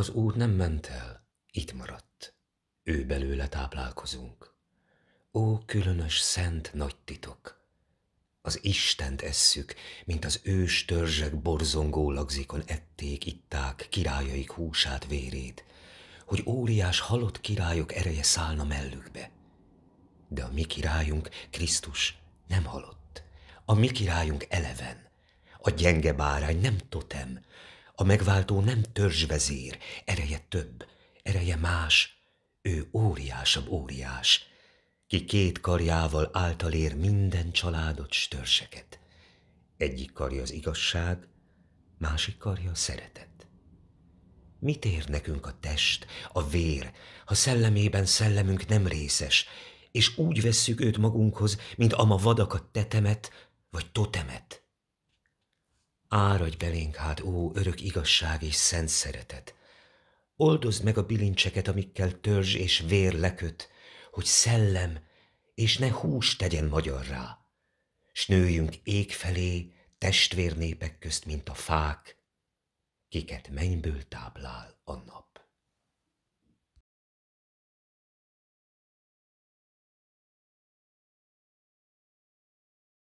Az Úr nem ment el, itt maradt. Ő belőle táplálkozunk. Ó, különös szent nagy titok! Az Istent esszük, mint az ős törzsek borzongó lagzikon ették, itták királyaik húsát, vérét, hogy óriás halott királyok ereje szállna mellükbe. De a mi királyunk, Krisztus, nem halott. A mi királyunk eleven. A gyenge bárány nem totem, a megváltó nem törzsvezér, ereje több, ereje más, ő óriásabb óriás, ki két karjával általér minden családot, störseket. Egyik karja az igazság, másik karja a szeretet. Mit ér nekünk a test, a vér, ha szellemében szellemünk nem részes, és úgy vesszük őt magunkhoz, mint ama vadakat tetemet vagy totemet? Áradj belénk hát, ó, örök igazság és szent szeretet! Oldozd meg a bilincseket, amikkel törzs és vér leköt, hogy szellem és ne hús tegyen magyar rá. S nőjünk ég felé, testvérnépek közt, mint a fák, kiket mennyből táplál a nap.